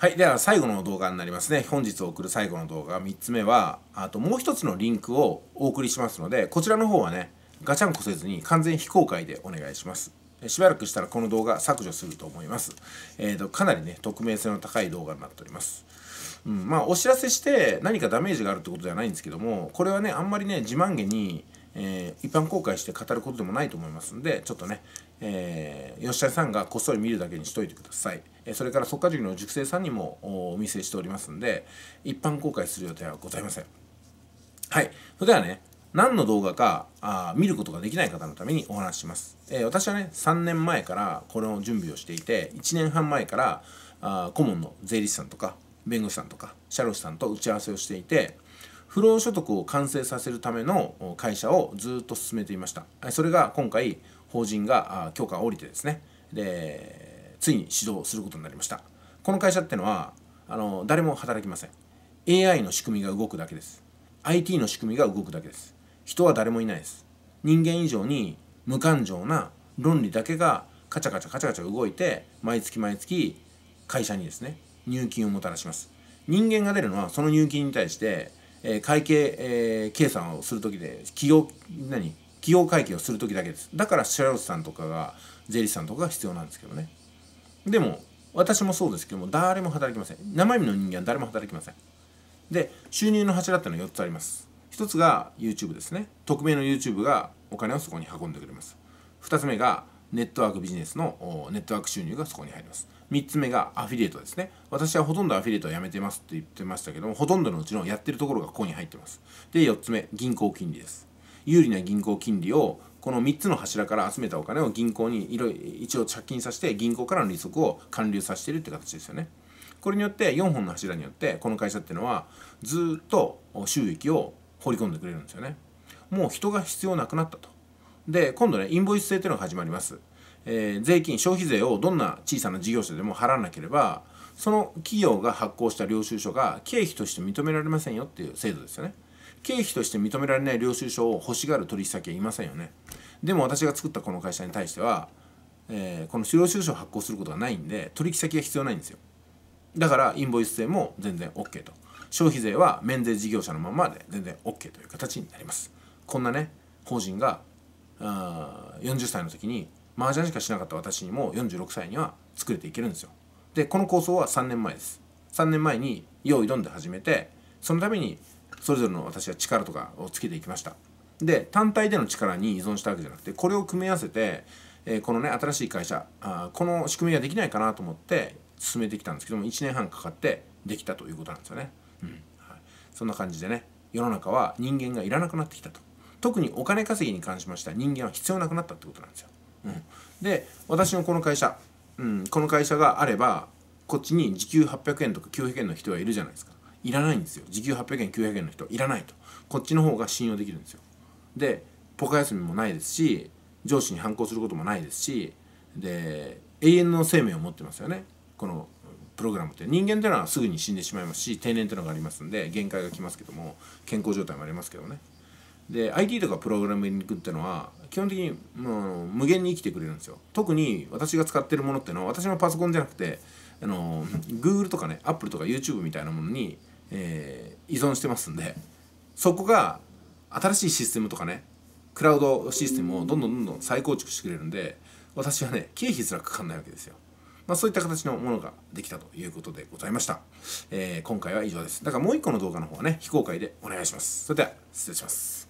はい。では、最後の動画になりますね。本日送る最後の動画、3つ目は、あともう1つのリンクをお送りしますので、こちらの方はね、ガチャンコせずに完全非公開でお願いします。しばらくしたらこの動画削除すると思います。えっ、ー、と、かなりね、匿名性の高い動画になっております。うん、まあ、お知らせして何かダメージがあるってことではないんですけども、これはね、あんまりね、自慢げに、えー、一般公開して語ることでもないと思いますんで、ちょっとね、えー、吉田さんがこっそり見るだけにしといてください。えそれから即果塾の塾生さんにもお見せしておりますんで、一般公開する予定はございません。はい。それではね、何の動画かあ見ることができない方のためにお話しします、えー、私はね、3年前からこれの準備をしていて、1年半前からあ顧問の税理士さんとか、弁護士さんとか、社労士さんと打ち合わせをしていて、不労所得を完成させるための会社をずっと進めていました。それが今回、法人が許可を下りてですねでついに指導することになりましたこの会社ってのはあの誰も働きません AI の仕組みが動くだけです IT の仕組みが動くだけです人は誰もいないです人間以上に無感情な論理だけがカチャカチャカチャカチャ動いて毎月毎月会社にですね入金をもたらします人間が出るのはその入金に対して、えー、会計、えー、計算をする時で企業何企業会計をする時だけですだから白石さんとかが税理士さんとかが必要なんですけどねでも私もそうですけども誰も働きません生身の人間は誰も働きませんで収入の柱っていうのは4つあります1つが YouTube ですね匿名の YouTube がお金をそこに運んでくれます2つ目がネットワークビジネスのネットワーク収入がそこに入ります3つ目がアフィリエイトですね私はほとんどアフィリエイトをやめてますって言ってましたけどもほとんどのうちのやってるところがここに入ってますで4つ目銀行金利です有利な銀行金利をこの3つの柱から集めたお金を銀行にいろ一応借金させて銀行からの利息を還流させてるって形ですよね。これによって4本の柱によってこの会社っていうのはずっと収益を放り込んでくれるんですよね。もう人が必要なくなったと。で今度ねインボイス制っていうのが始まります。えー、税金消費税をどんな小さな事業者でも払わなければその企業が発行した領収書が経費として認められませんよっていう制度ですよね。経費として認められない領収書を欲しがる取引先はいませんよねでも私が作ったこの会社に対しては、えー、この領収書を発行することがないんで取引先が必要ないんですよだからインボイス税も全然 OK と消費税は免税事業者のままで全然 OK という形になりますこんなね法人があ40歳の時に麻雀しかしなかった私にも46歳には作れていけるんですよでこの構想は3年前です3年前に用意どんで始めてそのためにそれぞれの私は力とかをつけていきましたで単体での力に依存したわけじゃなくてこれを組み合わせて、えー、このね新しい会社あこの仕組みができないかなと思って進めてきたんですけども1年半かかってできたということなんですよね、うんはい、そんな感じでね世の中は人間がいらなくなってきたと特にお金稼ぎに関しましては人間は必要なくなったってことなんですよ、うん、で私のこの会社、うん、この会社があればこっちに時給800円とか900円の人はいるじゃないですかいらないんですよ時給800円900円の人いらないとこっちの方が信用できるんですよでポカ休みもないですし上司に反抗することもないですしで永遠の生命を持ってますよねこのプログラムって人間っていうのはすぐに死んでしまいますし定年っていうのがありますんで限界がきますけども健康状態もありますけどねで IT とかプログラミングっていうのは基本的にもう無限に生きてくれるんですよ特に私が使ってるものっていうのは私のパソコンじゃなくてあの Google とかね Apple とか YouTube みたいなものにえー、依存してますんでそこが新しいシステムとかねクラウドシステムをどんどんどんどん再構築してくれるんで私はね経費すらかかんないわけですよ。まあ、そういった形のものができたということでございました。えー、今回は以上です。だからもう一個の動画の方はね、非公開でお願いします。それでは、失礼します。